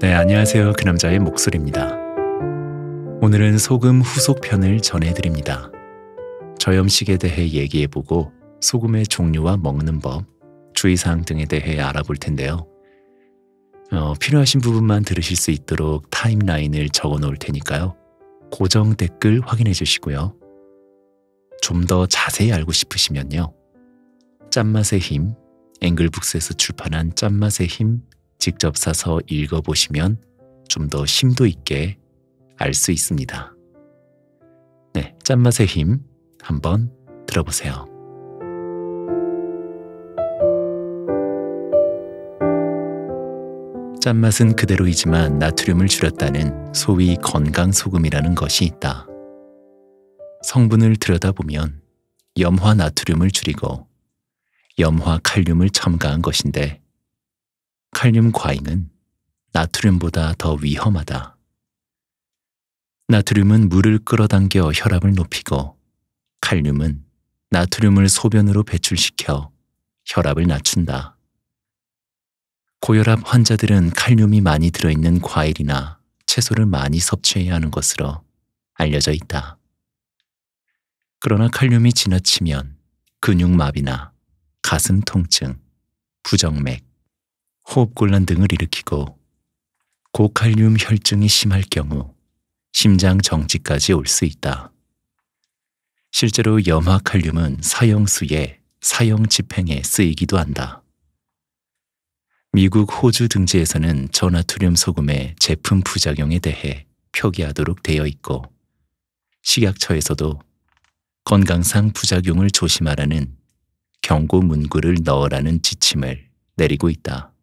네, 안녕하세요. 그 남자의 목소리입니다. 오늘은 소금 후속편을 전해드립니다. 저염식에 대해 얘기해보고 소금의 종류와 먹는 법, 주의사항 등에 대해 알아볼 텐데요. 어, 필요하신 부분만 들으실 수 있도록 타임라인을 적어 놓을 테니까요. 고정 댓글 확인해 주시고요. 좀 더 자세히 알고 싶으시면요. 짠맛의 힘, 앵글북스에서 출판한 짠맛의 힘 직접 사서 읽어보시면 좀 더 심도 있게 알 수 있습니다. 네, 짠맛의 힘 한번 들어보세요. 짠맛은 그대로이지만 나트륨을 줄였다는 소위 건강소금이라는 것이 있다. 성분을 들여다보면 염화 나트륨을 줄이고 염화 칼륨을 첨가한 것인데 칼륨 과잉은 나트륨보다 더 위험하다. 나트륨은 물을 끌어당겨 혈압을 높이고 칼륨은 나트륨을 소변으로 배출시켜 혈압을 낮춘다. 고혈압 환자들은 칼륨이 많이 들어있는 과일이나 채소를 많이 섭취해야 하는 것으로 알려져 있다. 그러나 칼륨이 지나치면 근육마비나 가슴 통증, 부정맥, 호흡곤란 등을 일으키고 고칼륨 혈증이 심할 경우 심장 정지까지 올 수 있다. 실제로 염화칼륨은 사형수에 사형 집행에 쓰이기도 한다. 미국 호주 등지에서는 전화투륨 소금의 제품 부작용에 대해 표기하도록 되어 있고 식약처에서도 건강상 부작용을 조심하라는 경고 문구를 넣으라는 지침을 내리고 있다.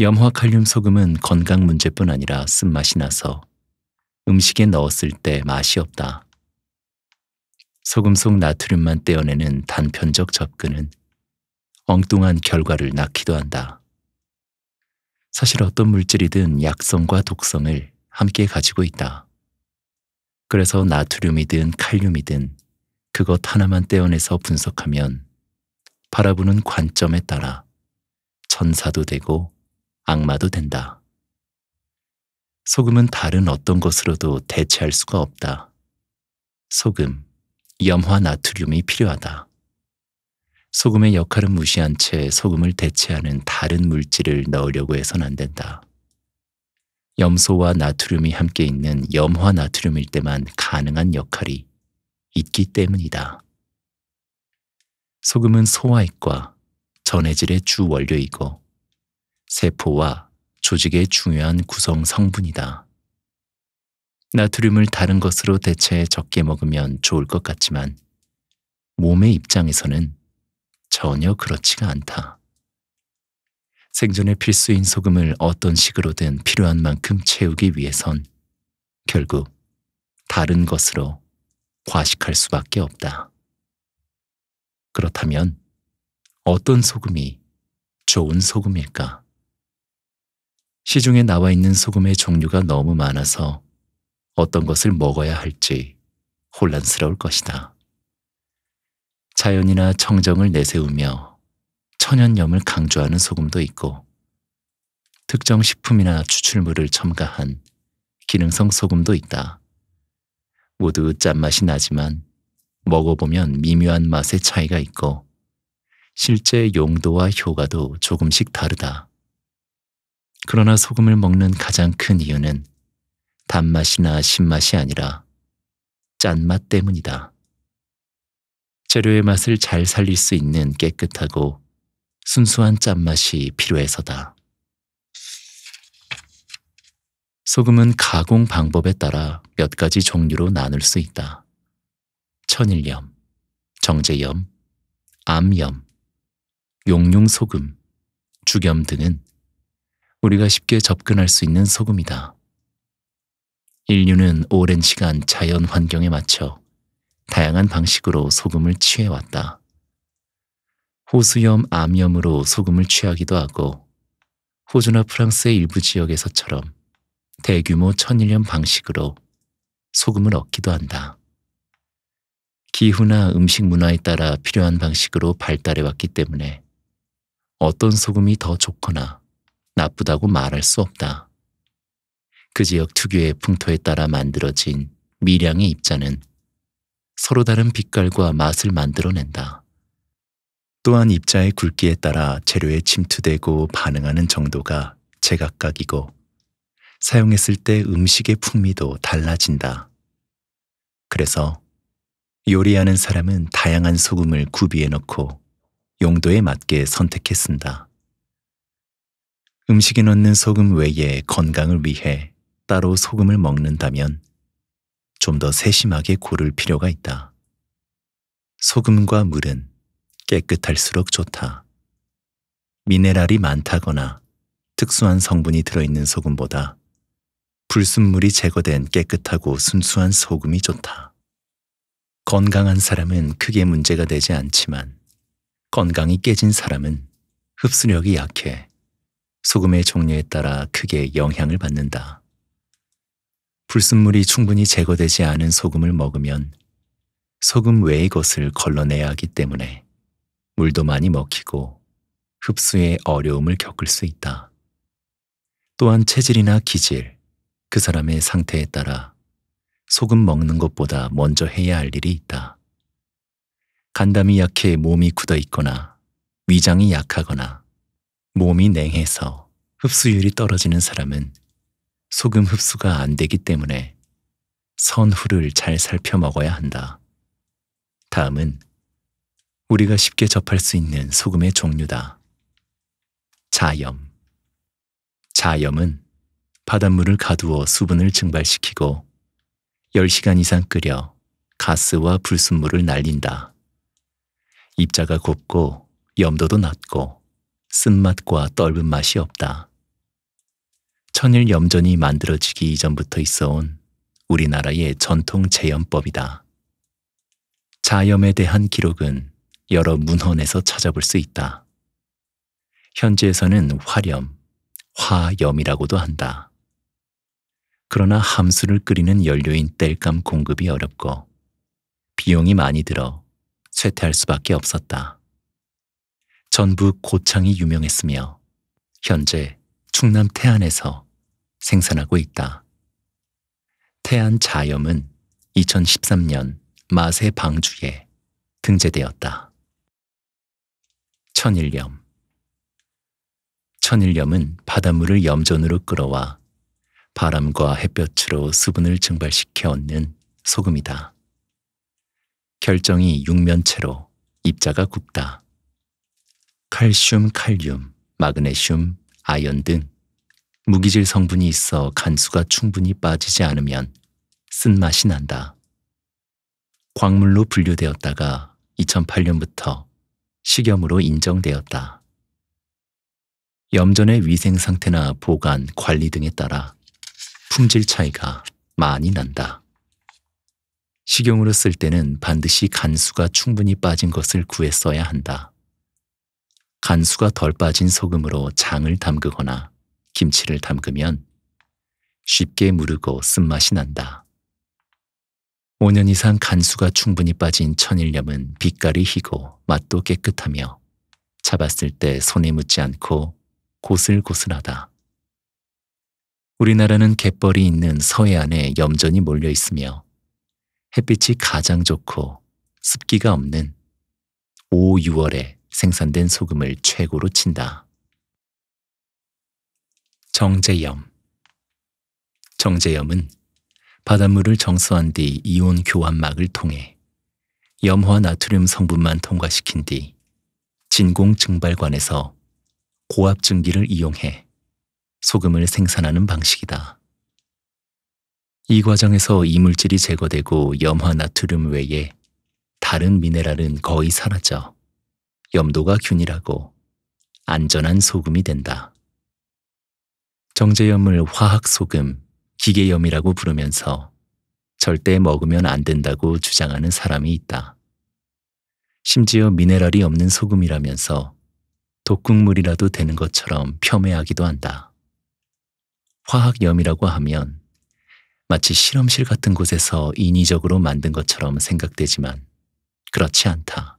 염화 칼륨 소금은 건강 문제뿐 아니라 쓴맛이 나서 음식에 넣었을 때 맛이 없다. 소금 속 나트륨만 떼어내는 단편적 접근은 엉뚱한 결과를 낳기도 한다. 사실 어떤 물질이든 약성과 독성을 함께 가지고 있다. 그래서 나트륨이든 칼륨이든 그것 하나만 떼어내서 분석하면 바라보는 관점에 따라 전사도 되고 악마도 된다. 소금은 다른 어떤 것으로도 대체할 수가 없다. 소금, 염화 나트륨이 필요하다. 소금의 역할은 무시한 채 소금을 대체하는 다른 물질을 넣으려고 해선 안 된다. 염소와 나트륨이 함께 있는 염화 나트륨일 때만 가능한 역할이 있기 때문이다. 소금은 소화액과 전해질의 주 원료이고 세포와 조직의 중요한 구성 성분이다. 나트륨을 다른 것으로 대체 적게 먹으면 좋을 것 같지만 몸의 입장에서는 전혀 그렇지가 않다. 생존에 필수인 소금을 어떤 식으로든 필요한 만큼 채우기 위해선 결국 다른 것으로 과식할 수밖에 없다. 그렇다면 어떤 소금이 좋은 소금일까? 시중에 나와 있는 소금의 종류가 너무 많아서 어떤 것을 먹어야 할지 혼란스러울 것이다. 자연이나 청정을 내세우며 천연염을 강조하는 소금도 있고 특정 식품이나 추출물을 첨가한 기능성 소금도 있다. 모두 짠맛이 나지만 먹어보면 미묘한 맛의 차이가 있고 실제 용도와 효과도 조금씩 다르다. 그러나 소금을 먹는 가장 큰 이유는 단맛이나 신맛이 아니라 짠맛 때문이다. 재료의 맛을 잘 살릴 수 있는 깨끗하고 순수한 짠맛이 필요해서다. 소금은 가공 방법에 따라 몇 가지 종류로 나눌 수 있다. 천일염, 정제염, 암염, 용융소금, 죽염 등은 우리가 쉽게 접근할 수 있는 소금이다. 인류는 오랜 시간 자연 환경에 맞춰 다양한 방식으로 소금을 취해왔다. 호수염, 암염으로 소금을 취하기도 하고 호주나 프랑스의 일부 지역에서처럼 대규모 천일염 방식으로 소금을 얻기도 한다. 기후나 음식 문화에 따라 필요한 방식으로 발달해왔기 때문에 어떤 소금이 더 좋거나 나쁘다고 말할 수 없다. 그 지역 특유의 풍토에 따라 만들어진 미량의 입자는 서로 다른 빛깔과 맛을 만들어낸다. 또한 입자의 굵기에 따라 재료에 침투되고 반응하는 정도가 제각각이고 사용했을 때 음식의 풍미도 달라진다. 그래서 요리하는 사람은 다양한 소금을 구비해 넣고 용도에 맞게 선택했습니다 음식에 넣는 소금 외에 건강을 위해 따로 소금을 먹는다면 좀 더 세심하게 고를 필요가 있다. 소금과 물은 깨끗할수록 좋다. 미네랄이 많다거나 특수한 성분이 들어있는 소금보다 불순물이 제거된 깨끗하고 순수한 소금이 좋다. 건강한 사람은 크게 문제가 되지 않지만 건강이 깨진 사람은 흡수력이 약해 소금의 종류에 따라 크게 영향을 받는다. 불순물이 충분히 제거되지 않은 소금을 먹으면 소금 외의 것을 걸러내야 하기 때문에 물도 많이 먹히고 흡수에 어려움을 겪을 수 있다. 또한 체질이나 기질, 그 사람의 상태에 따라 소금 먹는 것보다 먼저 해야 할 일이 있다. 간담이 약해 몸이 굳어 있거나 위장이 약하거나 몸이 냉해서 흡수율이 떨어지는 사람은 소금 흡수가 안 되기 때문에 선후를 잘 살펴 먹어야 한다. 다음은 우리가 쉽게 접할 수 있는 소금의 종류다. 자염. 자염은 바닷물을 가두어 수분을 증발시키고 10시간 이상 끓여 가스와 불순물을 날린다. 입자가 곱고 염도도 낮고 쓴맛과 떫은 맛이 없다. 천일 염전이 만들어지기 이전부터 있어 온 우리나라의 전통 제염법이다. 자염에 대한 기록은 여러 문헌에서 찾아볼 수 있다. 현지에서는 화렴, 화염이라고도 한다. 그러나 함수를 끓이는 연료인 땔감 공급이 어렵고 비용이 많이 들어 쇠퇴할 수밖에 없었다. 전북 고창이 유명했으며 현재 충남 태안에서 생산하고 있다. 태안 자염은 2013년 맛의 방주에 등재되었다. 천일염 천일염은 바닷물을 염전으로 끌어와 바람과 햇볕으로 수분을 증발시켜 얻는 소금이다. 결정이 육면체로 입자가 굽다 칼슘, 칼륨, 마그네슘, 아연 등 무기질 성분이 있어 간수가 충분히 빠지지 않으면 쓴맛이 난다. 광물로 분류되었다가 2008년부터 식염으로 인정되었다. 염전의 위생 상태나 보관, 관리 등에 따라 품질 차이가 많이 난다. 식용으로 쓸 때는 반드시 간수가 충분히 빠진 것을 구했어야 한다. 간수가 덜 빠진 소금으로 장을 담그거나 김치를 담그면 쉽게 무르고 쓴맛이 난다. 5년 이상 간수가 충분히 빠진 천일염은 빛깔이 희고 맛도 깨끗하며 잡았을 때 손에 묻지 않고 고슬고슬하다. 우리나라는 갯벌이 있는 서해안에 염전이 몰려 있으며 햇빛이 가장 좋고 습기가 없는 5, 6월에 생산된 소금을 최고로 친다. 정제염 정제염은 바닷물을 정수한 뒤 이온 교환막을 통해 염화 나트륨 성분만 통과시킨 뒤 진공 증발관에서 고압 증기를 이용해 소금을 생산하는 방식이다. 이 과정에서 이물질이 제거되고 염화 나트륨 외에 다른 미네랄은 거의 사라져 염도가 균일하고 안전한 소금이 된다. 정제염을 화학소금, 기계염이라고 부르면서 절대 먹으면 안 된다고 주장하는 사람이 있다. 심지어 미네랄이 없는 소금이라면서 독극물이라도 되는 것처럼 폄훼하기도 한다. 화학염이라고 하면 마치 실험실 같은 곳에서 인위적으로 만든 것처럼 생각되지만 그렇지 않다.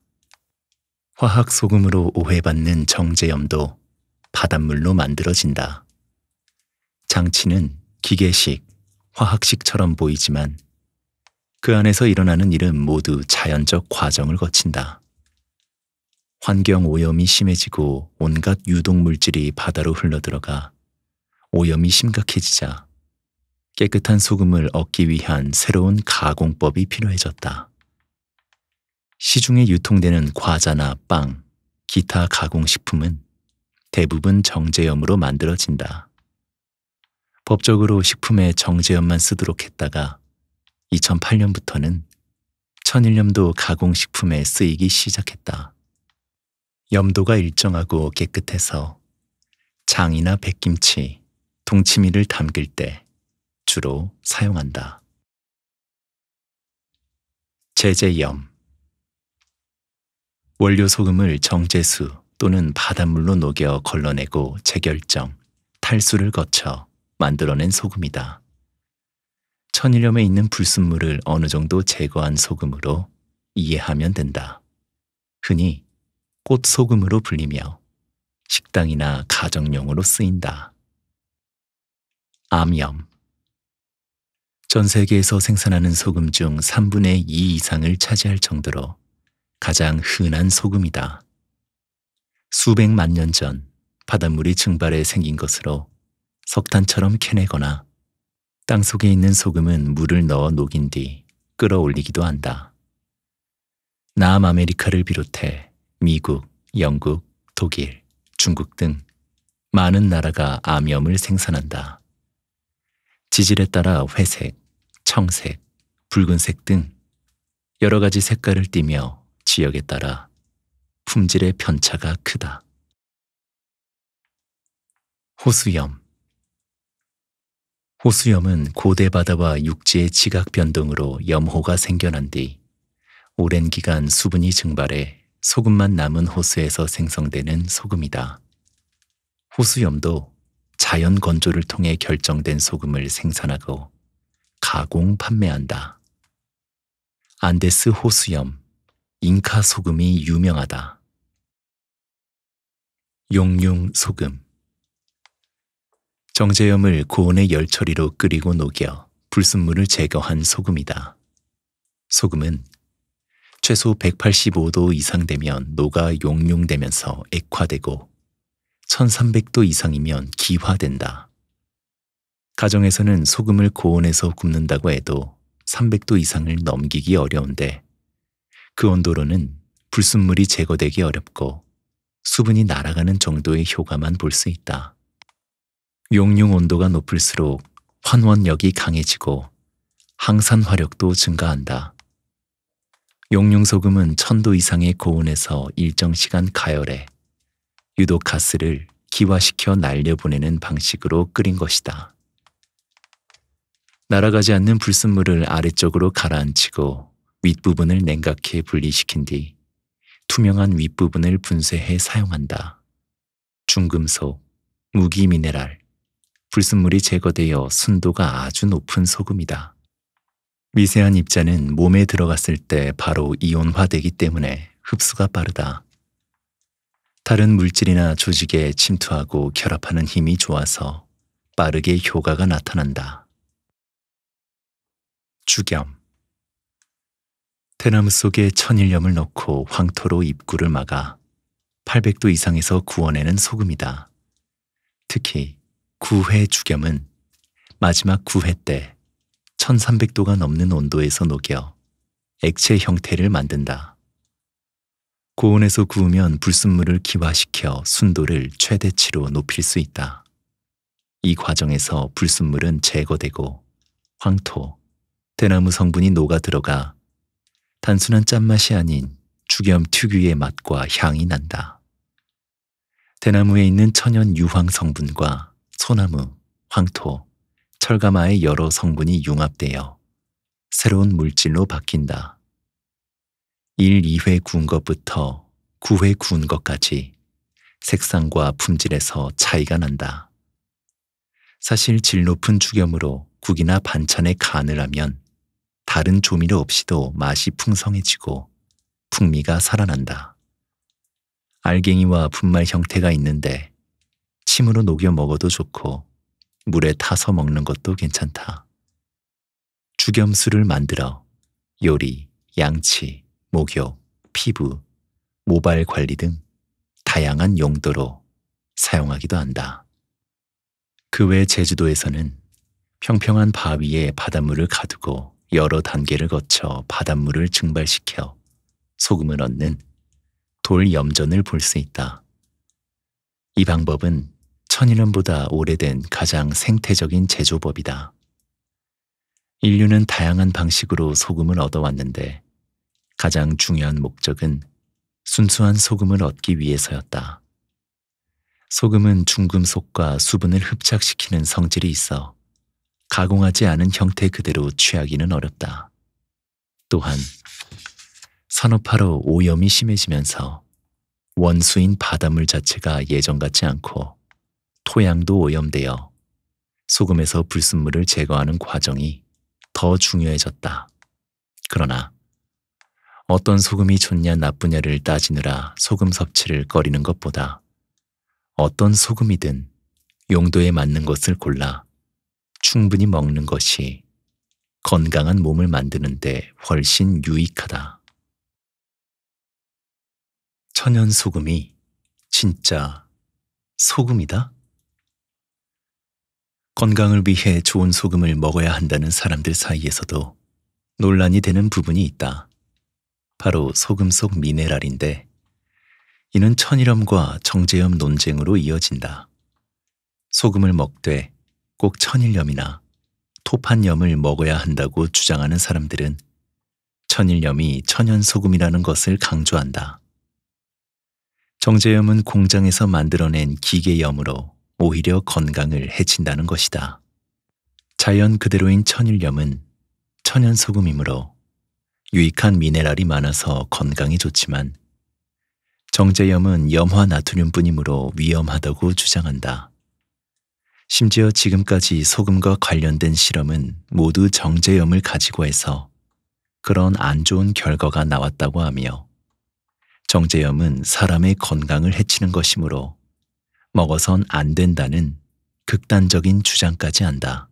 화학 소금으로 오해받는 정제염도 바닷물로 만들어진다. 장치는 기계식, 화학식처럼 보이지만 그 안에서 일어나는 일은 모두 자연적 과정을 거친다. 환경 오염이 심해지고 온갖 유독 물질이 바다로 흘러들어가 오염이 심각해지자 깨끗한 소금을 얻기 위한 새로운 가공법이 필요해졌다. 시중에 유통되는 과자나 빵, 기타 가공식품은 대부분 정제염으로 만들어진다. 법적으로 식품에 정제염만 쓰도록 했다가 2008년부터는 천일염도 가공식품에 쓰이기 시작했다. 염도가 일정하고 깨끗해서 장이나 백김치, 동치미를 담길 때 주로 사용한다. 제제염 원료 소금을 정제수 또는 바닷물로 녹여 걸러내고 재결정, 탈수를 거쳐 만들어낸 소금이다. 천일염에 있는 불순물을 어느 정도 제거한 소금으로 이해하면 된다. 흔히 꽃소금으로 불리며 식당이나 가정용으로 쓰인다. 암염 전 세계에서 생산하는 소금 중 3분의 2 이상을 차지할 정도로 가장 흔한 소금이다. 수백만 년 전 바닷물이 증발해 생긴 것으로 석탄처럼 캐내거나 땅속에 있는 소금은 물을 넣어 녹인 뒤 끌어올리기도 한다. 남아메리카를 비롯해 미국, 영국, 독일, 중국 등 많은 나라가 암염을 생산한다. 지질에 따라 회색, 청색, 붉은색 등 여러 가지 색깔을 띠며 지역에 따라 품질의 편차가 크다. 호수염 호수염은 고대 바다와 육지의 지각 변동으로 염호가 생겨난 뒤 오랜 기간 수분이 증발해 소금만 남은 호수에서 생성되는 소금이다. 호수염도 자연 건조를 통해 결정된 소금을 생산하고 가공 판매한다. 안데스 호수염 잉카 소금이 유명하다. 용융 소금 정제염을 고온의 열처리로 끓이고 녹여 불순물을 제거한 소금이다. 소금은 최소 185도 이상 되면 녹아 용융되면서 액화되고 1300도 이상이면 기화된다. 가정에서는 소금을 고온에서 굽는다고 해도 300도 이상을 넘기기 어려운데 그 온도로는 불순물이 제거되기 어렵고 수분이 날아가는 정도의 효과만 볼 수 있다. 용융 온도가 높을수록 환원력이 강해지고 항산 화력도 증가한다. 용융소금은 천도 이상의 고온에서 일정 시간 가열해 유독 가스를 기화시켜 날려보내는 방식으로 끓인 것이다. 날아가지 않는 불순물을 아래쪽으로 가라앉히고 윗부분을 냉각해 분리시킨 뒤 투명한 윗부분을 분쇄해 사용한다. 중금속, 무기미네랄, 불순물이 제거되어 순도가 아주 높은 소금이다. 미세한 입자는 몸에 들어갔을 때 바로 이온화되기 때문에 흡수가 빠르다. 다른 물질이나 조직에 침투하고 결합하는 힘이 좋아서 빠르게 효과가 나타난다. 주겸 대나무 속에 천일염을 넣고 황토로 입구를 막아 800도 이상에서 구워내는 소금이다. 특히 구회 죽염은 마지막 구회 때 1300도가 넘는 온도에서 녹여 액체 형태를 만든다. 고온에서 구우면 불순물을 기화시켜 순도를 최대치로 높일 수 있다. 이 과정에서 불순물은 제거되고 황토, 대나무 성분이 녹아 들어가 단순한 짠맛이 아닌 죽염 특유의 맛과 향이 난다. 대나무에 있는 천연 유황 성분과 소나무, 황토, 철가마의 여러 성분이 융합되어 새로운 물질로 바뀐다. 1, 2회 구운 것부터 9회 구운 것까지 색상과 품질에서 차이가 난다. 사실 질 높은 죽염으로 국이나 반찬에 간을 하면 다른 조미료 없이도 맛이 풍성해지고 풍미가 살아난다. 알갱이와 분말 형태가 있는데 침으로 녹여 먹어도 좋고 물에 타서 먹는 것도 괜찮다. 죽염수를 만들어 요리, 양치, 목욕, 피부, 모발 관리 등 다양한 용도로 사용하기도 한다. 그 외 제주도에서는 평평한 바위에 바닷물을 가두고 여러 단계를 거쳐 바닷물을 증발시켜 소금을 얻는 돌 염전을 볼 수 있다. 이 방법은 천일년보다 오래된 가장 생태적인 제조법이다. 인류는 다양한 방식으로 소금을 얻어왔는데 가장 중요한 목적은 순수한 소금을 얻기 위해서였다. 소금은 중금속과 수분을 흡착시키는 성질이 있어 가공하지 않은 형태 그대로 취하기는 어렵다. 또한 산업화로 오염이 심해지면서 원수인 바닷물 자체가 예전 같지 않고 토양도 오염되어 소금에서 불순물을 제거하는 과정이 더 중요해졌다. 그러나 어떤 소금이 좋냐 나쁘냐를 따지느라 소금 섭취를 꺼리는 것보다 어떤 소금이든 용도에 맞는 것을 골라 충분히 먹는 것이 건강한 몸을 만드는데 훨씬 유익하다. 천연 소금이 진짜 소금이다? 건강을 위해 좋은 소금을 먹어야 한다는 사람들 사이에서도 논란이 되는 부분이 있다. 바로 소금 속 미네랄인데 이는 천일염과 정제염 논쟁으로 이어진다. 소금을 먹되 꼭 천일염이나 토판염을 먹어야 한다고 주장하는 사람들은 천일염이 천연소금이라는 것을 강조한다. 정제염은 공장에서 만들어낸 기계염으로 오히려 건강을 해친다는 것이다. 자연 그대로인 천일염은 천연소금이므로 유익한 미네랄이 많아서 건강이 좋지만 정제염은 염화 나트륨뿐이므로 위험하다고 주장한다. 심지어 지금까지 소금과 관련된 실험은 모두 정제염을 가지고 해서 그런 안 좋은 결과가 나왔다고 하며 정제염은 사람의 건강을 해치는 것이므로 먹어선 안 된다는 극단적인 주장까지 한다.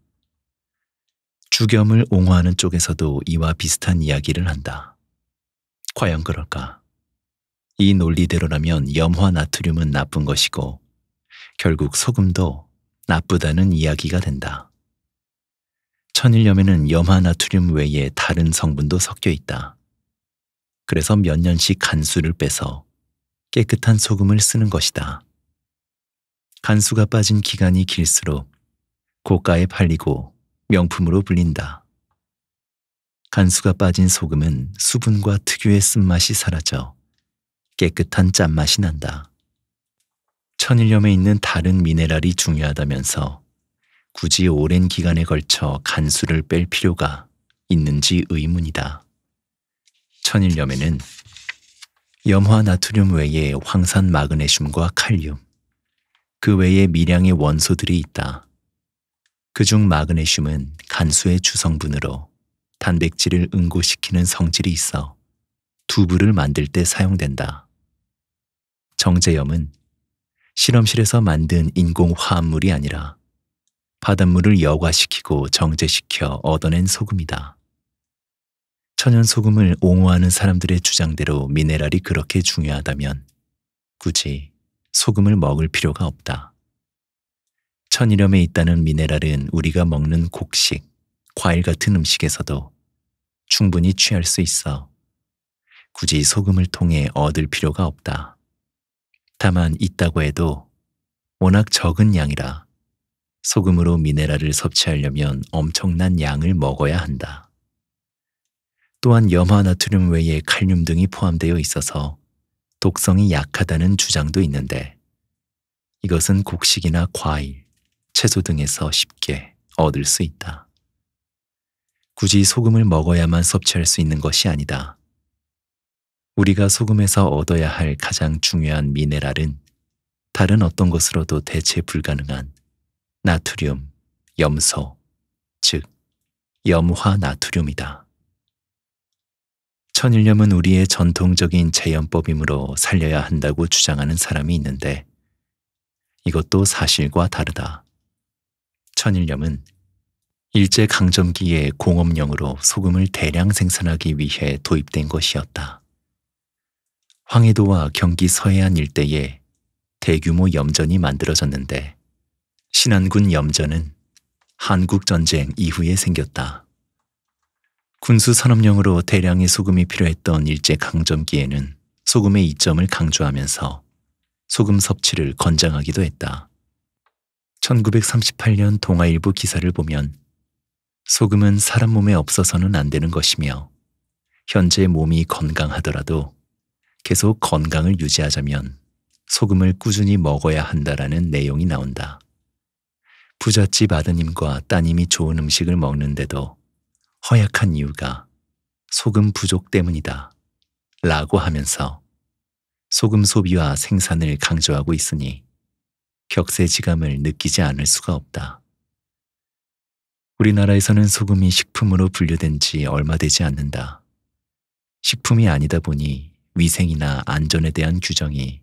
주겸을 옹호하는 쪽에서도 이와 비슷한 이야기를 한다. 과연 그럴까? 이 논리대로라면 염화 나트륨은 나쁜 것이고 결국 소금도 나쁘다는 이야기가 된다. 천일염에는 염화나트륨 외에 다른 성분도 섞여 있다. 그래서 몇 년씩 간수를 빼서 깨끗한 소금을 쓰는 것이다. 간수가 빠진 기간이 길수록 고가에 팔리고 명품으로 불린다. 간수가 빠진 소금은 수분과 특유의 쓴맛이 사라져 깨끗한 짠맛이 난다. 천일염에 있는 다른 미네랄이 중요하다면서 굳이 오랜 기간에 걸쳐 간수를 뺄 필요가 있는지 의문이다. 천일염에는 염화 나트륨 외에 황산 마그네슘과 칼륨, 그 외에 미량의 원소들이 있다. 그 중 마그네슘은 간수의 주성분으로 단백질을 응고시키는 성질이 있어 두부를 만들 때 사용된다. 정제염은 실험실에서 만든 인공 화합물이 아니라 바닷물을 여과시키고 정제시켜 얻어낸 소금이다. 천연 소금을 옹호하는 사람들의 주장대로 미네랄이 그렇게 중요하다면 굳이 소금을 먹을 필요가 없다. 천일염에 있다는 미네랄은 우리가 먹는 곡식, 과일 같은 음식에서도 충분히 취할 수 있어 굳이 소금을 통해 얻을 필요가 없다. 파스타만 있다고 해도 워낙 적은 양이라 소금으로 미네랄을 섭취하려면 엄청난 양을 먹어야 한다. 또한 염화 나트륨 외에 칼륨 등이 포함되어 있어서 독성이 약하다는 주장도 있는데 이것은 곡식이나 과일, 채소 등에서 쉽게 얻을 수 있다. 굳이 소금을 먹어야만 섭취할 수 있는 것이 아니다. 우리가 소금에서 얻어야 할 가장 중요한 미네랄은 다른 어떤 것으로도 대체 불가능한 나트륨, 염소, 즉 염화나트륨이다. 천일염은 우리의 전통적인 재염법이므로 살려야 한다고 주장하는 사람이 있는데 이것도 사실과 다르다. 천일염은 일제강점기의 공업용으로 소금을 대량 생산하기 위해 도입된 것이었다. 황해도와 경기 서해안 일대에 대규모 염전이 만들어졌는데 신안군 염전은 한국전쟁 이후에 생겼다. 군수 산업용으로 대량의 소금이 필요했던 일제강점기에는 소금의 이점을 강조하면서 소금 섭취를 권장하기도 했다. 1938년 동아일보 기사를 보면 소금은 사람 몸에 없어서는 안 되는 것이며 현재 몸이 건강하더라도 계속 건강을 유지하자면 소금을 꾸준히 먹어야 한다라는 내용이 나온다. 부잣집 아드님과 따님이 좋은 음식을 먹는데도 허약한 이유가 소금 부족 때문이다. 라고 하면서 소금 소비와 생산을 강조하고 있으니 격세지감을 느끼지 않을 수가 없다. 우리나라에서는 소금이 식품으로 분류된 지 얼마 되지 않는다. 식품이 아니다 보니 위생이나 안전에 대한 규정이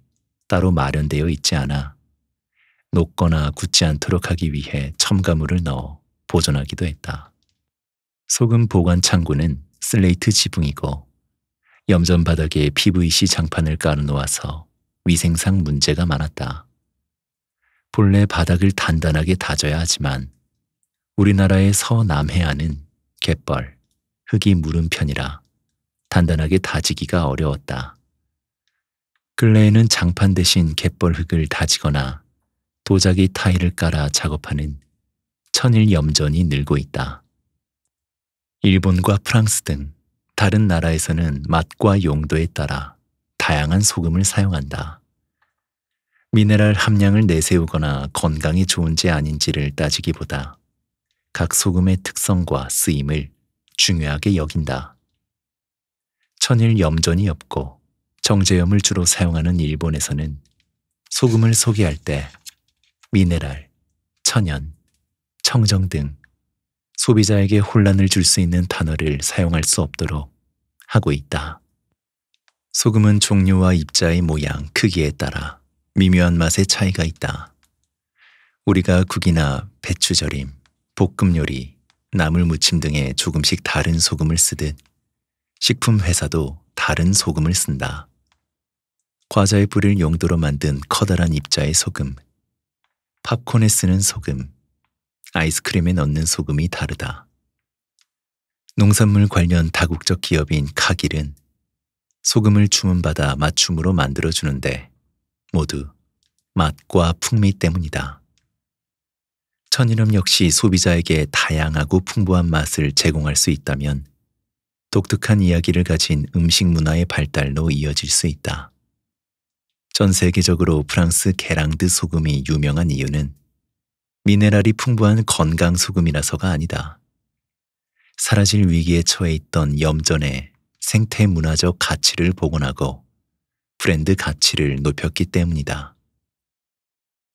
따로 마련되어 있지 않아 녹거나 굳지 않도록 하기 위해 첨가물을 넣어 보존하기도 했다. 소금 보관 창고는 슬레이트 지붕이고 염전 바닥에 PVC 장판을 깔아놓아서 위생상 문제가 많았다. 본래 바닥을 단단하게 다져야 하지만 우리나라의 서남해안은 갯벌, 흙이 무른 편이라 단단하게 다지기가 어려웠다. 근래에는 장판 대신 갯벌 흙을 다지거나 도자기 타일을 깔아 작업하는 천일 염전이 늘고 있다. 일본과 프랑스 등 다른 나라에서는 맛과 용도에 따라 다양한 소금을 사용한다. 미네랄 함량을 내세우거나 건강이 좋은지 아닌지를 따지기보다 각 소금의 특성과 쓰임을 중요하게 여긴다. 천일 염전이 없고 정제염을 주로 사용하는 일본에서는 소금을 소개할 때 미네랄, 천연, 청정 등 소비자에게 혼란을 줄 수 있는 단어를 사용할 수 없도록 하고 있다. 소금은 종류와 입자의 모양, 크기에 따라 미묘한 맛의 차이가 있다. 우리가 국이나 배추 절임, 볶음 요리, 나물 무침 등에 조금씩 다른 소금을 쓰듯 식품 회사도 다른 소금을 쓴다. 과자에 뿌릴 용도로 만든 커다란 입자의 소금, 팝콘에 쓰는 소금, 아이스크림에 넣는 소금이 다르다. 농산물 관련 다국적 기업인 카길은 소금을 주문받아 맞춤으로 만들어주는데 모두 맛과 풍미 때문이다. 천일염 역시 소비자에게 다양하고 풍부한 맛을 제공할 수 있다면 독특한 이야기를 가진 음식 문화의 발달로 이어질 수 있다. 전 세계적으로 프랑스 게랑드 소금이 유명한 이유는 미네랄이 풍부한 건강 소금이라서가 아니다. 사라질 위기에 처해 있던 염전의 생태 문화적 가치를 복원하고 브랜드 가치를 높였기 때문이다.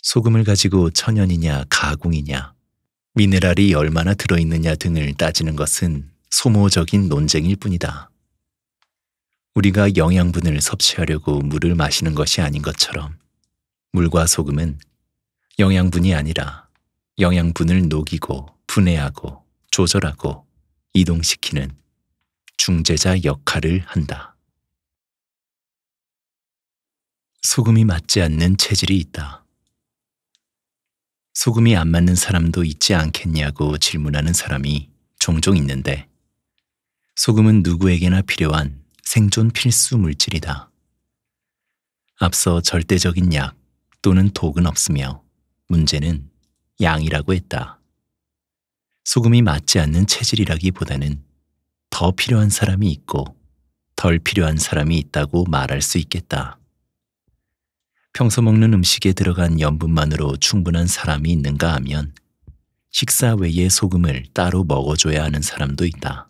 소금을 가지고 천연이냐 가공이냐 미네랄이 얼마나 들어있느냐 등을 따지는 것은 소모적인 논쟁일 뿐이다. 우리가 영양분을 섭취하려고 물을 마시는 것이 아닌 것처럼 물과 소금은 영양분이 아니라 영양분을 녹이고 분해하고 조절하고 이동시키는 중재자 역할을 한다. 소금이 맞지 않는 체질이 있다. 소금이 안 맞는 사람도 있지 않겠냐고 질문하는 사람이 종종 있는데 소금은 누구에게나 필요한 생존 필수 물질이다. 앞서 절대적인 약 또는 독은 없으며 문제는 양이라고 했다. 소금이 맞지 않는 체질이라기보다는 더 필요한 사람이 있고 덜 필요한 사람이 있다고 말할 수 있겠다. 평소 먹는 음식에 들어간 염분만으로 충분한 사람이 있는가 하면 식사 외에 소금을 따로 먹어줘야 하는 사람도 있다.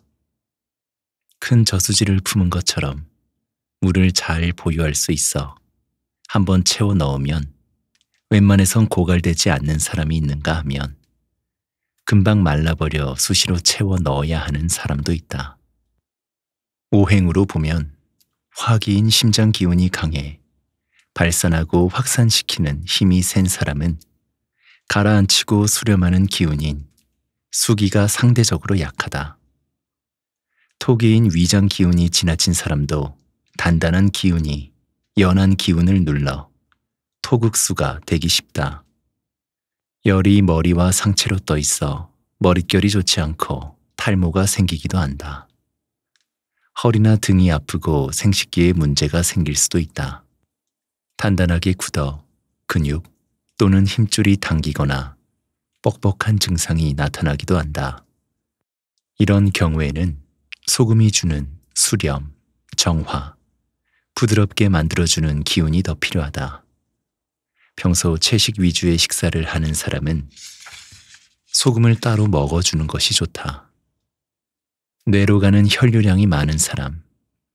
큰 저수지를 품은 것처럼 물을 잘 보유할 수 있어 한 번 채워 넣으면 웬만해선 고갈되지 않는 사람이 있는가 하면 금방 말라버려 수시로 채워 넣어야 하는 사람도 있다. 오행으로 보면 화기인 심장 기운이 강해 발산하고 확산시키는 힘이 센 사람은 가라앉히고 수렴하는 기운인 수기가 상대적으로 약하다. 토기인 위장 기운이 지나친 사람도 단단한 기운이 연한 기운을 눌러 토극수가 되기 쉽다. 열이 머리와 상체로 떠 있어 머릿결이 좋지 않고 탈모가 생기기도 한다. 허리나 등이 아프고 생식기에 문제가 생길 수도 있다. 단단하게 굳어 근육 또는 힘줄이 당기거나 뻑뻑한 증상이 나타나기도 한다. 이런 경우에는 소금이 주는 수렴, 정화, 부드럽게 만들어주는 기운이 더 필요하다. 평소 채식 위주의 식사를 하는 사람은 소금을 따로 먹어주는 것이 좋다. 뇌로 가는 혈류량이 많은 사람,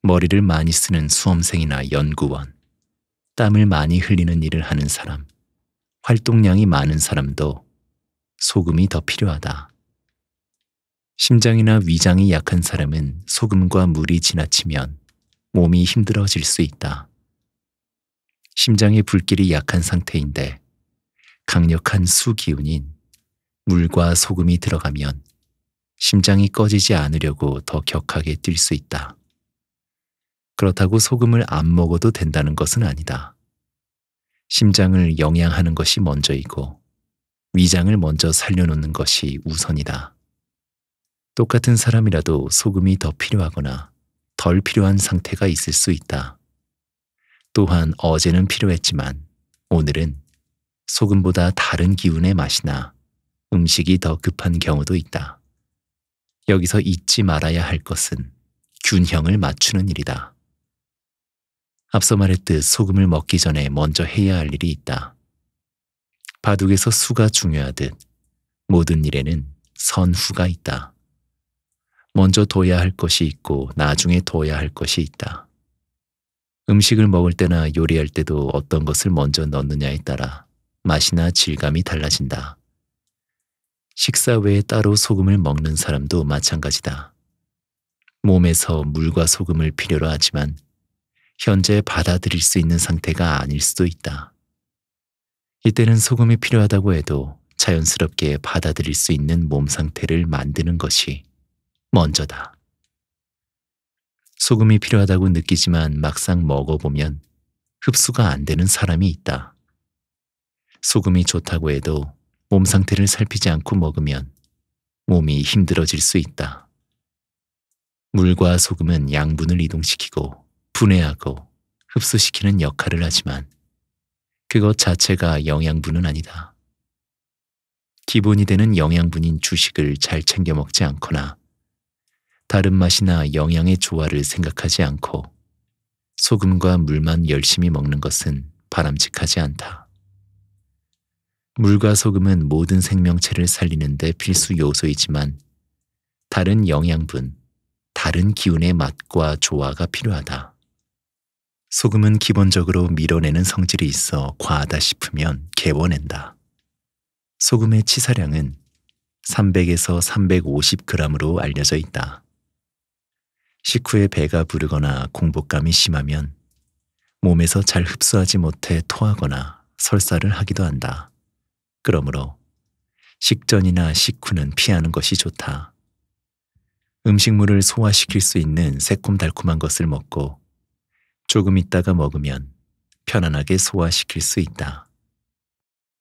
머리를 많이 쓰는 수험생이나 연구원, 땀을 많이 흘리는 일을 하는 사람, 활동량이 많은 사람도 소금이 더 필요하다. 심장이나 위장이 약한 사람은 소금과 물이 지나치면 몸이 힘들어질 수 있다. 심장의 불길이 약한 상태인데 강력한 수기운인 물과 소금이 들어가면 심장이 꺼지지 않으려고 더 격하게 뛸 수 있다. 그렇다고 소금을 안 먹어도 된다는 것은 아니다. 심장을 영양하는 것이 먼저이고 위장을 먼저 살려놓는 것이 우선이다. 똑같은 사람이라도 소금이 더 필요하거나 덜 필요한 상태가 있을 수 있다. 또한 어제는 필요했지만 오늘은 소금보다 다른 기운의 맛이나 음식이 더 급한 경우도 있다. 여기서 잊지 말아야 할 것은 균형을 맞추는 일이다. 앞서 말했듯 소금을 먹기 전에 먼저 해야 할 일이 있다. 바둑에서 수가 중요하듯 모든 일에는 선후가 있다. 먼저 둬야 할 것이 있고 나중에 둬야 할 것이 있다. 음식을 먹을 때나 요리할 때도 어떤 것을 먼저 넣느냐에 따라 맛이나 질감이 달라진다. 식사 외에 따로 소금을 먹는 사람도 마찬가지다. 몸에서 물과 소금을 필요로 하지만 현재 받아들일 수 있는 상태가 아닐 수도 있다. 이때는 소금이 필요하다고 해도 자연스럽게 받아들일 수 있는 몸 상태를 만드는 것이 먼저다. 소금이 필요하다고 느끼지만 막상 먹어보면 흡수가 안 되는 사람이 있다. 소금이 좋다고 해도 몸 상태를 살피지 않고 먹으면 몸이 힘들어질 수 있다. 물과 소금은 양분을 이동시키고 분해하고 흡수시키는 역할을 하지만 그것 자체가 영양분은 아니다. 기본이 되는 영양분인 주식을 잘 챙겨 먹지 않거나 다른 맛이나 영양의 조화를 생각하지 않고 소금과 물만 열심히 먹는 것은 바람직하지 않다. 물과 소금은 모든 생명체를 살리는데 필수 요소이지만 다른 영양분, 다른 기운의 맛과 조화가 필요하다. 소금은 기본적으로 밀어내는 성질이 있어 과하다 싶으면 개워낸다. 소금의 치사량은 300에서 350g으로 알려져 있다. 식후에 배가 부르거나 공복감이 심하면 몸에서 잘 흡수하지 못해 토하거나 설사를 하기도 한다. 그러므로 식전이나 식후는 피하는 것이 좋다. 음식물을 소화시킬 수 있는 새콤달콤한 것을 먹고 조금 있다가 먹으면 편안하게 소화시킬 수 있다.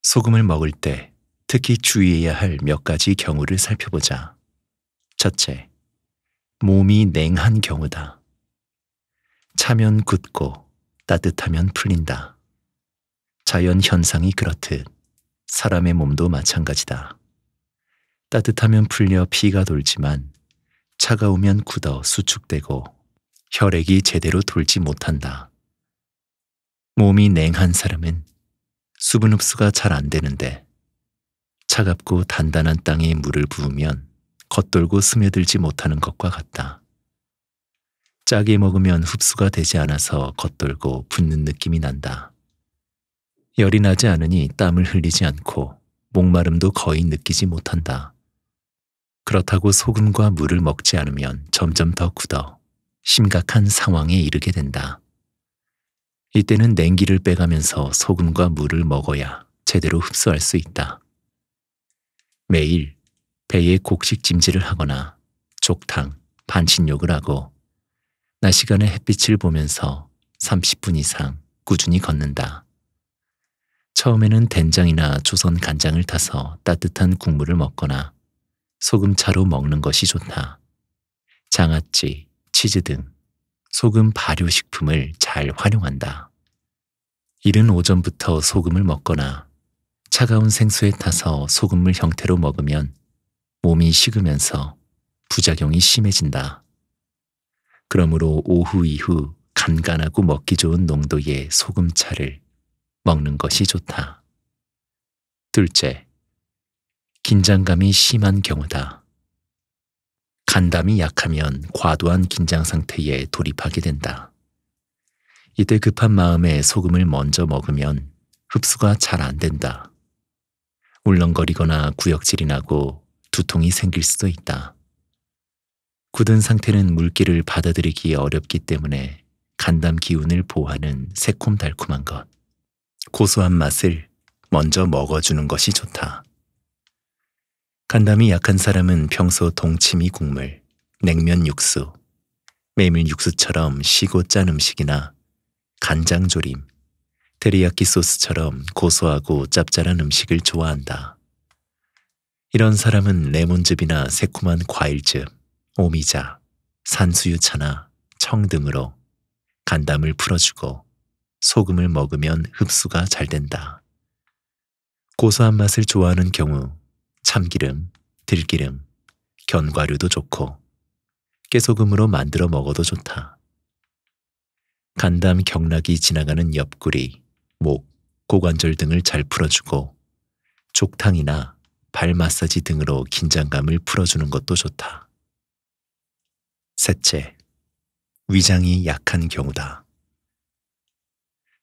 소금을 먹을 때 특히 주의해야 할 몇 가지 경우를 살펴보자. 첫째, 몸이 냉한 경우다. 차면 굳고 따뜻하면 풀린다. 자연 현상이 그렇듯 사람의 몸도 마찬가지다. 따뜻하면 풀려 피가 돌지만 차가우면 굳어 수축되고 혈액이 제대로 돌지 못한다. 몸이 냉한 사람은 수분 흡수가 잘 안 되는데 차갑고 단단한 땅에 물을 부으면 겉돌고 스며들지 못하는 것과 같다. 짜게 먹으면 흡수가 되지 않아서 겉돌고 붓는 느낌이 난다. 열이 나지 않으니 땀을 흘리지 않고 목마름도 거의 느끼지 못한다. 그렇다고 소금과 물을 먹지 않으면 점점 더 굳어 심각한 상황에 이르게 된다. 이때는 냉기를 빼가면서 소금과 물을 먹어야 제대로 흡수할 수 있다. 매일 배에 곡식 찜질을 하거나 족탕, 반신욕을 하고 낮 시간에 햇빛을 보면서 30분 이상 꾸준히 걷는다. 처음에는 된장이나 조선 간장을 타서 따뜻한 국물을 먹거나 소금차로 먹는 것이 좋다. 장아찌, 치즈 등 소금 발효식품을 잘 활용한다. 이른 오전부터 소금을 먹거나 차가운 생수에 타서 소금물 형태로 먹으면 몸이 식으면서 부작용이 심해진다. 그러므로 오후 이후 간간하고 먹기 좋은 농도의 소금차를 먹는 것이 좋다. 둘째, 긴장감이 심한 경우다. 간담이 약하면 과도한 긴장 상태에 돌입하게 된다. 이때 급한 마음에 소금을 먼저 먹으면 흡수가 잘 안 된다. 울렁거리거나 구역질이 나고 두통이 생길 수도 있다. 굳은 상태는 물기를 받아들이기 어렵기 때문에 간담 기운을 보하는 호 새콤달콤한 것, 고소한 맛을 먼저 먹어주는 것이 좋다. 간담이 약한 사람은 평소 동치미 국물, 냉면 육수, 메밀 육수처럼 시고 짠 음식이나 간장조림, 테리야키 소스처럼 고소하고 짭짤한 음식을 좋아한다. 이런 사람은 레몬즙이나 새콤한 과일즙, 오미자, 산수유차나 청 등으로 간담을 풀어주고 소금을 먹으면 흡수가 잘 된다. 고소한 맛을 좋아하는 경우 참기름, 들기름, 견과류도 좋고 깨소금으로 만들어 먹어도 좋다. 간담 경락이 지나가는 옆구리, 목, 고관절 등을 잘 풀어주고 족탕이나 발 마사지 등으로 긴장감을 풀어주는 것도 좋다. 셋째, 위장이 약한 경우다.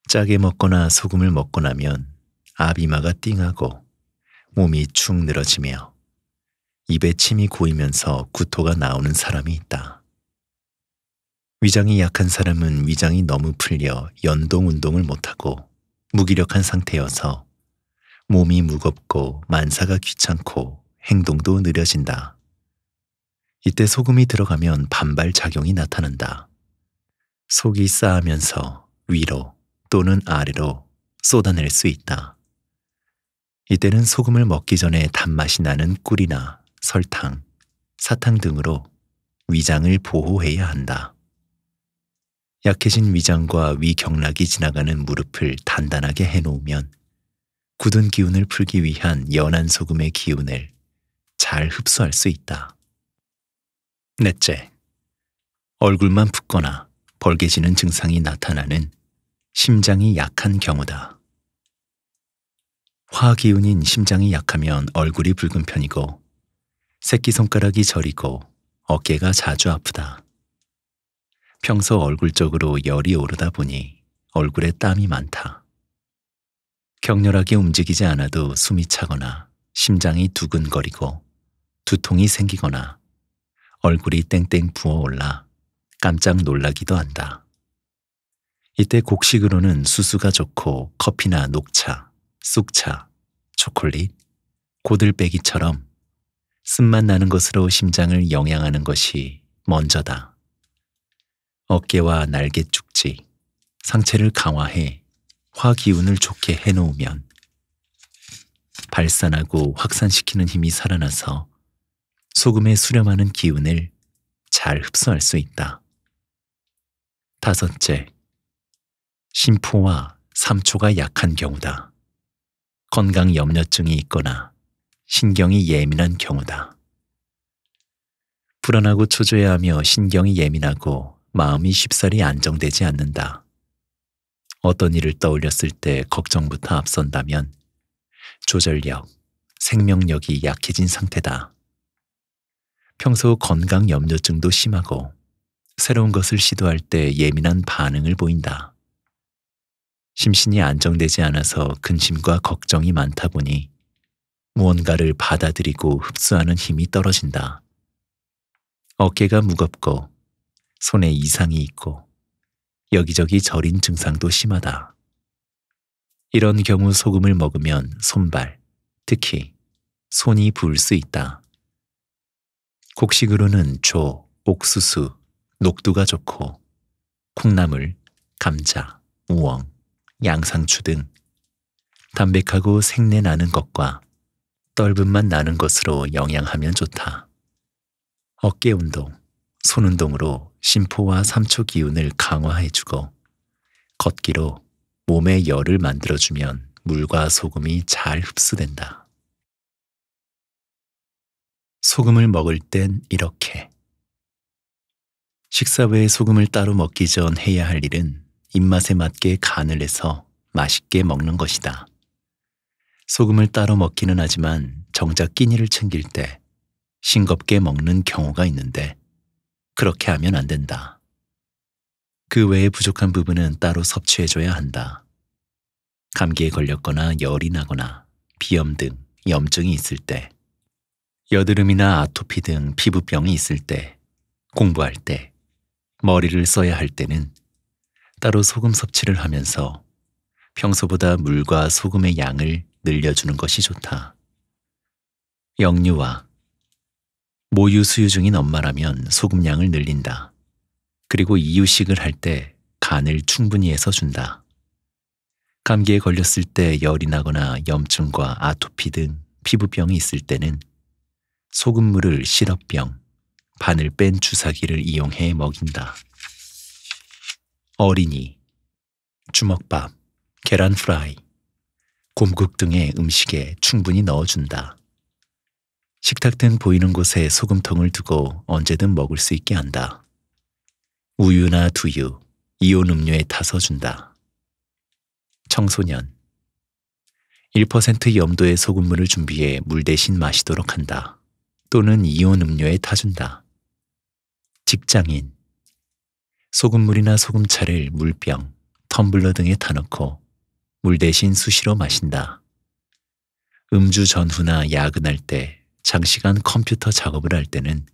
짜게 먹거나 소금을 먹고 나면 아비마가 띵하고 몸이 축 늘어지며 입에 침이 고이면서 구토가 나오는 사람이 있다. 위장이 약한 사람은 위장이 너무 풀려 연동 운동을 못하고 무기력한 상태여서 몸이 무겁고 만사가 귀찮고 행동도 느려진다. 이때 소금이 들어가면 반발 작용이 나타난다. 속이 쌓으면서 위로 또는 아래로 쏟아낼 수 있다. 이때는 소금을 먹기 전에 단맛이 나는 꿀이나 설탕, 사탕 등으로 위장을 보호해야 한다. 약해진 위장과 위경락이 지나가는 무릎을 단단하게 해놓으면 굳은 기운을 풀기 위한 연한 소금의 기운을 잘 흡수할 수 있다. 넷째, 얼굴만 붓거나 벌개지는 증상이 나타나는 심장이 약한 경우다. 화기운인 심장이 약하면 얼굴이 붉은 편이고 새끼손가락이 저리고 어깨가 자주 아프다. 평소 얼굴 쪽으로 열이 오르다 보니 얼굴에 땀이 많다. 격렬하게 움직이지 않아도 숨이 차거나 심장이 두근거리고 두통이 생기거나 얼굴이 땡땡 부어올라 깜짝 놀라기도 한다. 이때 곡식으로는 수수가 좋고 커피나 녹차, 쑥차, 초콜릿, 고들빼기처럼 쓴맛 나는 것으로 심장을 영양하는 것이 먼저다. 어깨와 날개 쪽지 상체를 강화해 화기운을 좋게 해놓으면 발산하고 확산시키는 힘이 살아나서 소금에 수렴하는 기운을 잘 흡수할 수 있다. 다섯째, 심포와 삼초가 약한 경우다. 건강 염려증이 있거나 신경이 예민한 경우다. 불안하고 초조해하며 신경이 예민하고 마음이 쉽사리 안정되지 않는다. 어떤 일을 떠올렸을 때 걱정부터 앞선다면 조절력, 생명력이 약해진 상태다. 평소 건강 염려증도 심하고 새로운 것을 시도할 때 예민한 반응을 보인다. 심신이 안정되지 않아서 근심과 걱정이 많다 보니 무언가를 받아들이고 흡수하는 힘이 떨어진다. 어깨가 무겁고 손에 이상이 있고 여기저기 절인 증상도 심하다. 이런 경우 소금을 먹으면 손발, 특히 손이 부을 수 있다. 곡식으로는 조, 옥수수, 녹두가 좋고 콩나물, 감자, 우엉, 양상추 등 담백하고 생내 나는 것과 떫음만 나는 것으로 영양하면 좋다. 어깨 운동, 손 운동으로 심포와 삼초 기운을 강화해주고 걷기로 몸에 열을 만들어주면 물과 소금이 잘 흡수된다. 소금을 먹을 땐 이렇게 식사 후에 소금을 따로 먹기 전 해야 할 일은 입맛에 맞게 간을 해서 맛있게 먹는 것이다. 소금을 따로 먹기는 하지만 정작 끼니를 챙길 때 싱겁게 먹는 경우가 있는데 그렇게 하면 안 된다. 그 외에 부족한 부분은 따로 섭취해줘야 한다. 감기에 걸렸거나 열이 나거나 비염 등 염증이 있을 때, 여드름이나 아토피 등 피부병이 있을 때, 공부할 때, 머리를 써야 할 때는 따로 소금 섭취를 하면서 평소보다 물과 소금의 양을 늘려주는 것이 좋다. 영유와 모유 수유 중인 엄마라면 소금량을 늘린다. 그리고 이유식을 할 때 간을 충분히 해서 준다. 감기에 걸렸을 때 열이 나거나 염증과 아토피 등 피부병이 있을 때는 소금물을 시럽병, 바늘 뺀 주사기를 이용해 먹인다. 어린이, 주먹밥, 계란 프라이, 곰국 등의 음식에 충분히 넣어준다. 식탁등 보이는 곳에 소금통을 두고 언제든 먹을 수 있게 한다. 우유나 두유, 이온 음료에 타서 준다. 청소년 1% 염도의 소금물을 준비해 물 대신 마시도록 한다. 또는 이온 음료에 타준다. 직장인 소금물이나 소금차를 물병, 텀블러 등에 타넣고 물 대신 수시로 마신다. 음주 전후나 야근할 때 장시간 컴퓨터 작업을 할 때는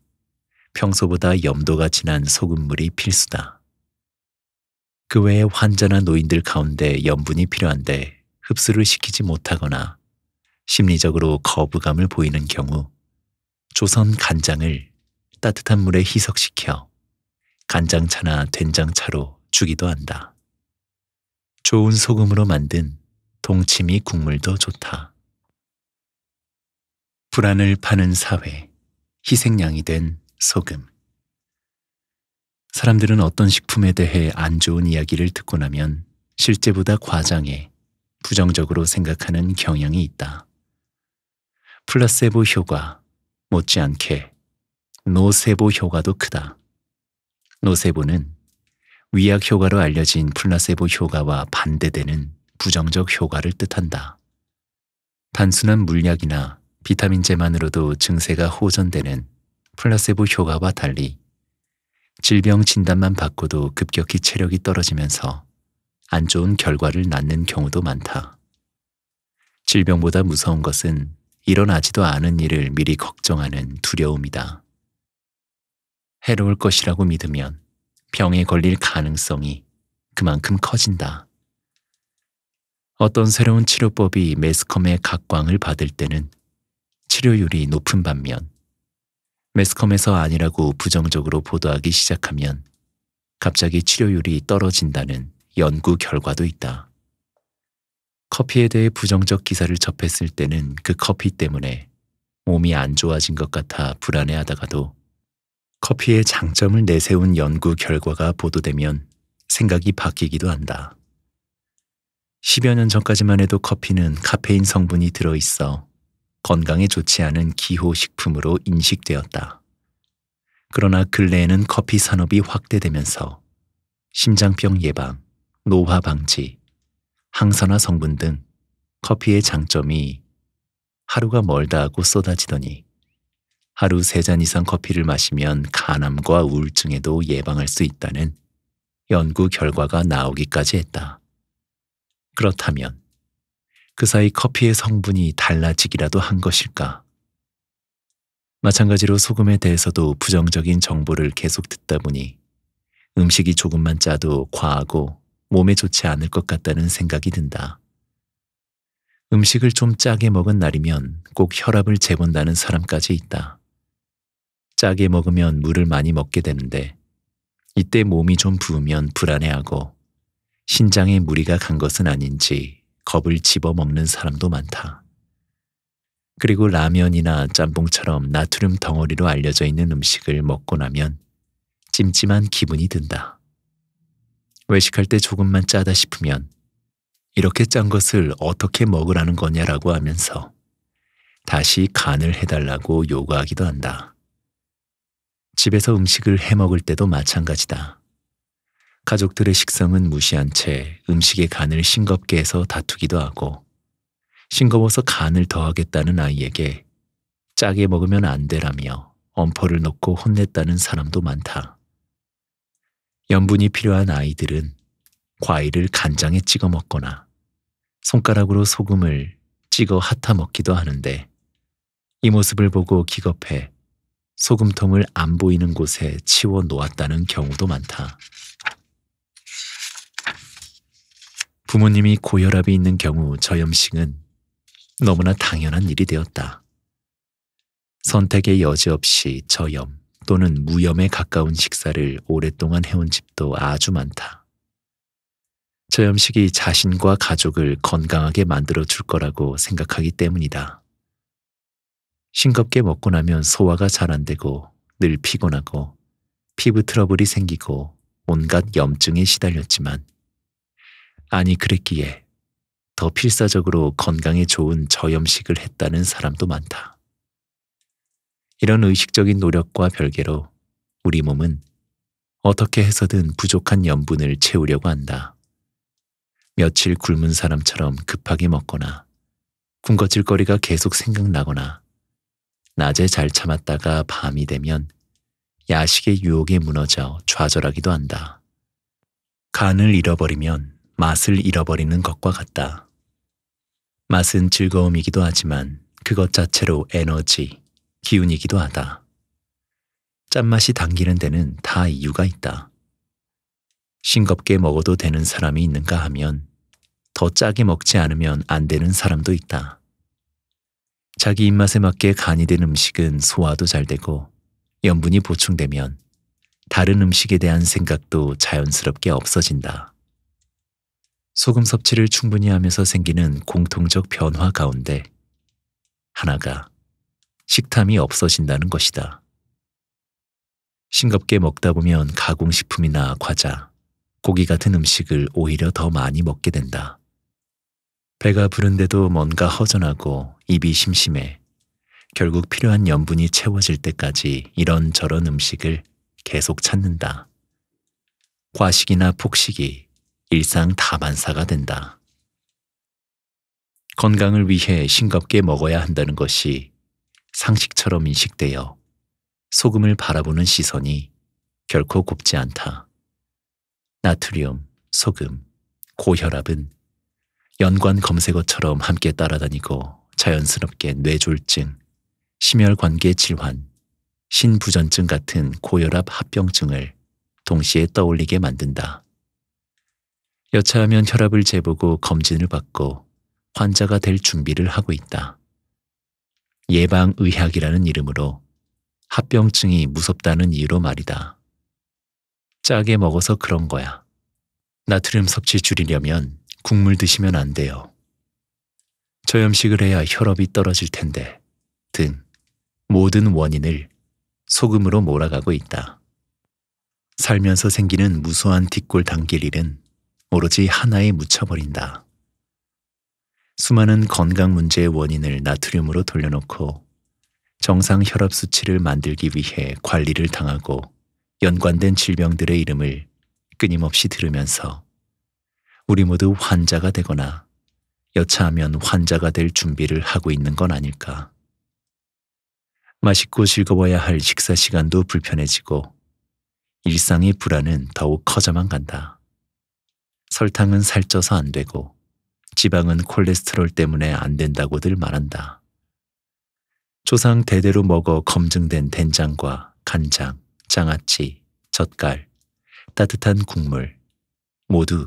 평소보다 염도가 진한 소금물이 필수다. 그 외에 환자나 노인들 가운데 염분이 필요한데 흡수를 시키지 못하거나 심리적으로 거부감을 보이는 경우 조선 간장을 따뜻한 물에 희석시켜 간장차나 된장차로 주기도 한다. 좋은 소금으로 만든 동치미 국물도 좋다. 불안을 파는 사회, 희생양이 된 소금. 사람들은 어떤 식품에 대해 안 좋은 이야기를 듣고 나면 실제보다 과장해 부정적으로 생각하는 경향이 있다. 플라세보 효과, 못지않게 노세보 효과도 크다. 노세보는 위약 효과로 알려진 플라세보 효과와 반대되는 부정적 효과를 뜻한다. 단순한 물약이나 비타민제만으로도 증세가 호전되는 플라세보 효과와 달리 질병 진단만 받고도 급격히 체력이 떨어지면서 안 좋은 결과를 낳는 경우도 많다. 질병보다 무서운 것은 일어나지도 않은 일을 미리 걱정하는 두려움이다. 해로울 것이라고 믿으면 병에 걸릴 가능성이 그만큼 커진다. 어떤 새로운 치료법이 매스컴의 각광을 받을 때는 치료율이 높은 반면 매스컴에서 아니라고 부정적으로 보도하기 시작하면 갑자기 치료율이 떨어진다는 연구 결과도 있다. 커피에 대해 부정적 기사를 접했을 때는 그 커피 때문에 몸이 안 좋아진 것 같아 불안해하다가도 커피의 장점을 내세운 연구 결과가 보도되면 생각이 바뀌기도 한다. 10여 년 전까지만 해도 커피는 카페인 성분이 들어있어 건강에 좋지 않은 기호식품으로 인식되었다. 그러나 근래에는 커피 산업이 확대되면서 심장병 예방, 노화 방지, 항산화 성분 등 커피의 장점이 하루가 멀다 하고 쏟아지더니 하루 세 잔 이상 커피를 마시면 간암과 우울증에도 예방할 수 있다는 연구 결과가 나오기까지 했다. 그렇다면 그 사이 커피의 성분이 달라지기라도 한 것일까? 마찬가지로 소금에 대해서도 부정적인 정보를 계속 듣다 보니 음식이 조금만 짜도 과하고 몸에 좋지 않을 것 같다는 생각이 든다. 음식을 좀 짜게 먹은 날이면 꼭 혈압을 재본다는 사람까지 있다. 짜게 먹으면 물을 많이 먹게 되는데 이때 몸이 좀 부으면 불안해하고 신장에 무리가 간 것은 아닌지 겁을 집어먹는 사람도 많다. 그리고 라면이나 짬뽕처럼 나트륨 덩어리로 알려져 있는 음식을 먹고 나면 찜찜한 기분이 든다. 외식할 때 조금만 짜다 싶으면 이렇게 짠 것을 어떻게 먹으라는 거냐라고 하면서 다시 간을 해달라고 요구하기도 한다. 집에서 음식을 해 먹을 때도 마찬가지다. 가족들의 식성은 무시한 채 음식의 간을 싱겁게 해서 다투기도 하고 싱거워서 간을 더하겠다는 아이에게 짜게 먹으면 안 되라며 엄포를 놓고 혼냈다는 사람도 많다. 염분이 필요한 아이들은 과일을 간장에 찍어 먹거나 손가락으로 소금을 찍어 핫아 먹기도 하는데 이 모습을 보고 기겁해 소금통을 안 보이는 곳에 치워 놓았다는 경우도 많다. 부모님이 고혈압이 있는 경우 저염식은 너무나 당연한 일이 되었다. 선택의 여지 없이 저염 또는 무염에 가까운 식사를 오랫동안 해온 집도 아주 많다. 저염식이 자신과 가족을 건강하게 만들어 줄 거라고 생각하기 때문이다. 싱겁게 먹고 나면 소화가 잘 안 되고 늘 피곤하고 피부 트러블이 생기고 온갖 염증에 시달렸지만 아니 그랬기에 더 필사적으로 건강에 좋은 저염식을 했다는 사람도 많다. 이런 의식적인 노력과 별개로 우리 몸은 어떻게 해서든 부족한 염분을 채우려고 한다. 며칠 굶은 사람처럼 급하게 먹거나 군것질 거리가 계속 생각나거나 낮에 잘 참았다가 밤이 되면 야식의 유혹에 무너져 좌절하기도 한다. 간을 잃어버리면 맛을 잃어버리는 것과 같다. 맛은 즐거움이기도 하지만 그것 자체로 에너지, 기운이기도 하다. 짠맛이 당기는 데는 다 이유가 있다. 싱겁게 먹어도 되는 사람이 있는가 하면 더 짜게 먹지 않으면 안 되는 사람도 있다. 자기 입맛에 맞게 간이 된 음식은 소화도 잘 되고 염분이 보충되면 다른 음식에 대한 생각도 자연스럽게 없어진다. 소금 섭취를 충분히 하면서 생기는 공통적 변화 가운데 하나가 식탐이 없어진다는 것이다. 싱겁게 먹다 보면 가공식품이나 과자, 고기 같은 음식을 오히려 더 많이 먹게 된다. 배가 부른데도 뭔가 허전하고 입이 심심해 결국 필요한 염분이 채워질 때까지 이런저런 음식을 계속 찾는다. 과식이나 폭식이 일상 다반사가 된다. 건강을 위해 싱겁게 먹어야 한다는 것이 상식처럼 인식되어 소금을 바라보는 시선이 결코 곱지 않다. 나트륨, 소금, 고혈압은 연관 검색어처럼 함께 따라다니고 자연스럽게 뇌졸증 심혈관계 질환, 신부전증 같은 고혈압 합병증을 동시에 떠올리게 만든다. 여차하면 혈압을 재보고 검진을 받고 환자가 될 준비를 하고 있다. 예방의학이라는 이름으로 합병증이 무섭다는 이유로 말이다. 짜게 먹어서 그런 거야. 나트륨 섭취 줄이려면 국물 드시면 안 돼요. 저염식을 해야 혈압이 떨어질 텐데 등 모든 원인을 소금으로 몰아가고 있다. 살면서 생기는 무수한 뒷골 당길 일은 오로지 하나에 묻혀버린다. 수많은 건강 문제의 원인을 나트륨으로 돌려놓고 정상 혈압 수치를 만들기 위해 관리를 당하고 연관된 질병들의 이름을 끊임없이 들으면서 우리 모두 환자가 되거나 여차하면 환자가 될 준비를 하고 있는 건 아닐까. 맛있고 즐거워야 할 식사 시간도 불편해지고 일상의 불안은 더욱 커져만 간다. 설탕은 살쪄서 안 되고 지방은 콜레스테롤 때문에 안 된다고들 말한다. 조상 대대로 먹어 검증된 된장과 간장, 장아찌, 젓갈, 따뜻한 국물 모두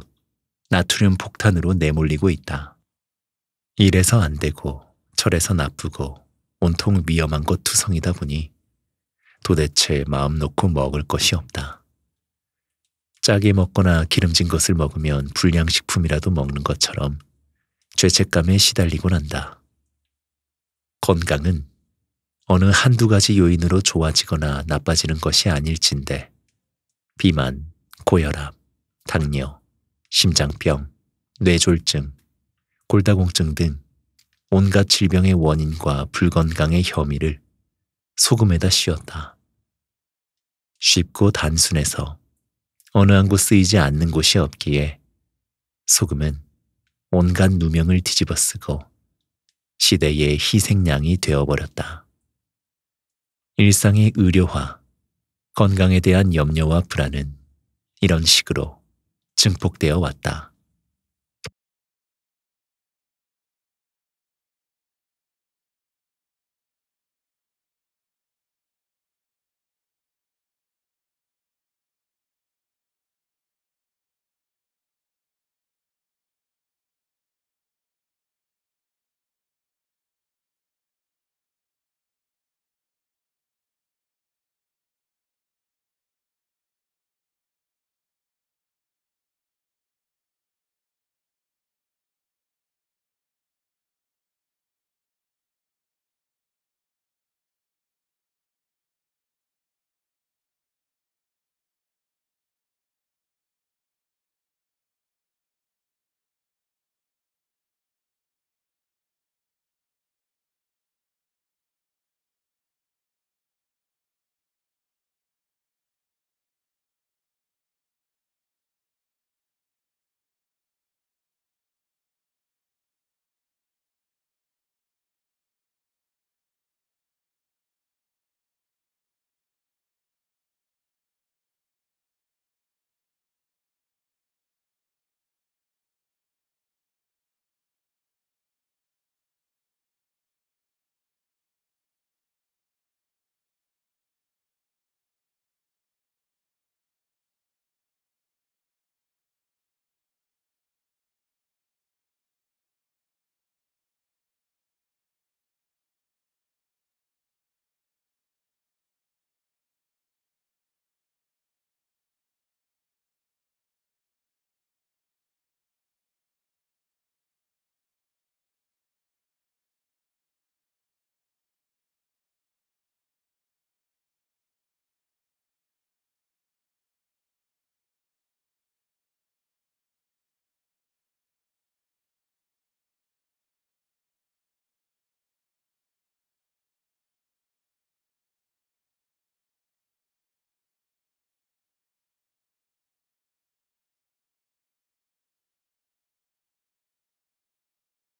나트륨 폭탄으로 내몰리고 있다. 이래서 안 되고 철에서 나쁘고 온통 위험한 것 투성이다 보니 도대체 마음 놓고 먹을 것이 없다. 짜게 먹거나 기름진 것을 먹으면 불량식품이라도 먹는 것처럼 죄책감에 시달리곤 한다. 건강은 어느 한두 가지 요인으로 좋아지거나 나빠지는 것이 아닐진데 비만, 고혈압, 당뇨, 심장병, 뇌졸증 골다공증 등 온갖 질병의 원인과 불건강의 혐의를 소금에다 씌웠다. 쉽고 단순해서 어느 한 곳 쓰이지 않는 곳이 없기에 소금은 온갖 누명을 뒤집어 쓰고 시대의 희생양이 되어버렸다. 일상의 의료화, 건강에 대한 염려와 불안은 이런 식으로 증폭되어 왔다.